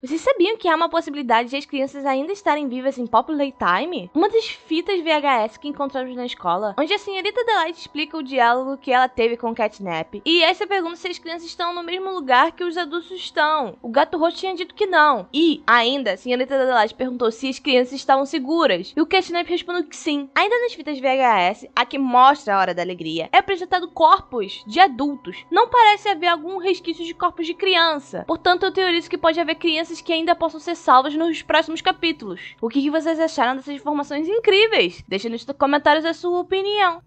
Vocês sabiam que há uma possibilidade de as crianças ainda estarem vivas em Pop Time? Uma das fitas VHS que encontramos na escola, onde a senhorita Delight explica o diálogo que ela teve com o Catnap. E essa pergunta se as crianças estão no mesmo lugar que os adultos estão. O gato roxo tinha dito que não. E, ainda, a senhorita Delight perguntou se as crianças estavam seguras. E o Catnap respondeu que sim. Ainda nas fitas VHS, a que mostra a Hora da Alegria, é apresentado corpos de adultos. Não parece haver algum resquício de corpos de criança. Portanto, eu teorizo que pode haver crianças espécies que ainda possam ser salvas nos próximos capítulos. O que vocês acharam dessas informações incríveis? Deixe nos comentários a sua opinião.